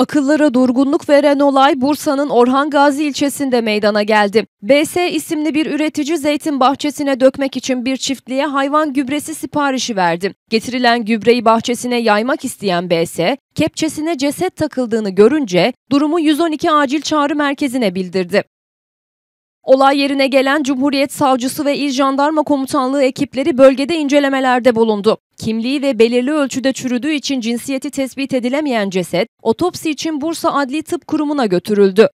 Akıllara durgunluk veren olay Bursa'nın Orhan Gazi ilçesinde meydana geldi. BS isimli bir üretici zeytin bahçesine dökmek için bir çiftliğe hayvan gübresi siparişi verdi. Getirilen gübreyi bahçesine yaymak isteyen BS, kepçesine ceset takıldığını görünce durumu 112 acil çağrı merkezine bildirdi. Olay yerine gelen Cumhuriyet Savcısı ve İl Jandarma Komutanlığı ekipleri bölgede incelemelerde bulundu. Kimliği ve belirli ölçüde çürüdüğü için cinsiyeti tespit edilemeyen ceset, otopsi için Bursa Adli Tıp Kurumu'na götürüldü.